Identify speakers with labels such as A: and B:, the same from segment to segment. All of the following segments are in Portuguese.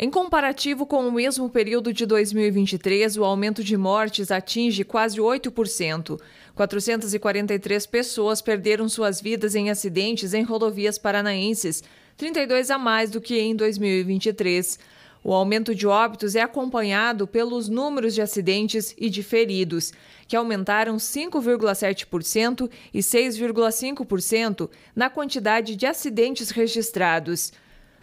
A: Em comparativo com o mesmo período de 2023, o aumento de mortes atinge quase 8%. 443 pessoas perderam suas vidas em acidentes em rodovias paranaenses, 32 a mais do que em 2023. O aumento de óbitos é acompanhado pelos números de acidentes e de feridos, que aumentaram 5,7% e 6,5% na quantidade de acidentes registrados.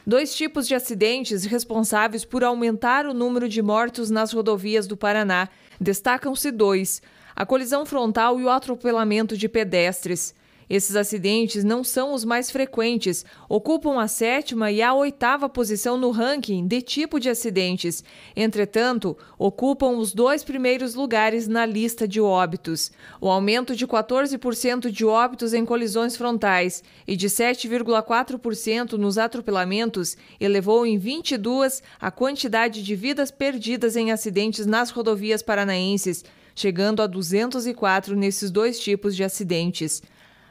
A: Dois tipos de acidentes responsáveis por aumentar o número de mortos nas rodovias do Paraná. Destacam-se dois: a colisão frontal e o atropelamento de pedestres. Esses acidentes não são os mais frequentes, ocupam a sétima e a oitava posição no ranking de tipo de acidentes. Entretanto, ocupam os dois primeiros lugares na lista de óbitos. O aumento de 14% de óbitos em colisões frontais e de 7,4% nos atropelamentos elevou em 22 a quantidade de vidas perdidas em acidentes nas rodovias paranaenses, chegando a 204 nesses dois tipos de acidentes.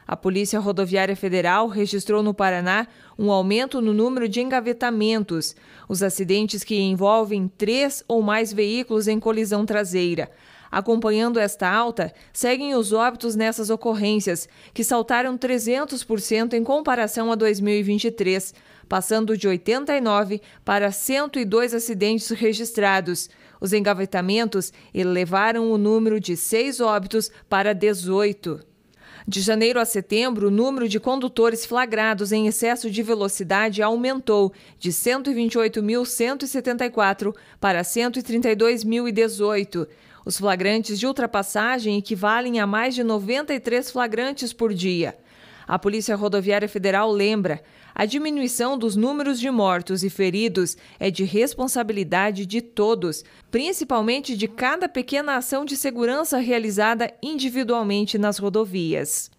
A: A Polícia Rodoviária Federal registrou no Paraná um aumento no número de engavetamentos, os acidentes que envolvem três ou mais veículos em colisão traseira. Acompanhando esta alta, seguem os óbitos nessas ocorrências, que saltaram 300% em comparação a 2023, passando de 89 para 102 acidentes registrados. Os engavetamentos elevaram o número de seis óbitos para 18. De janeiro a setembro, o número de condutores flagrados em excesso de velocidade aumentou de 128.174 para 132.018. Os flagrantes de ultrapassagem equivalem a mais de 93 flagrantes por dia. A Polícia Rodoviária Federal lembra: a diminuição dos números de mortos e feridos é de responsabilidade de todos, principalmente de cada pequena ação de segurança realizada individualmente nas rodovias.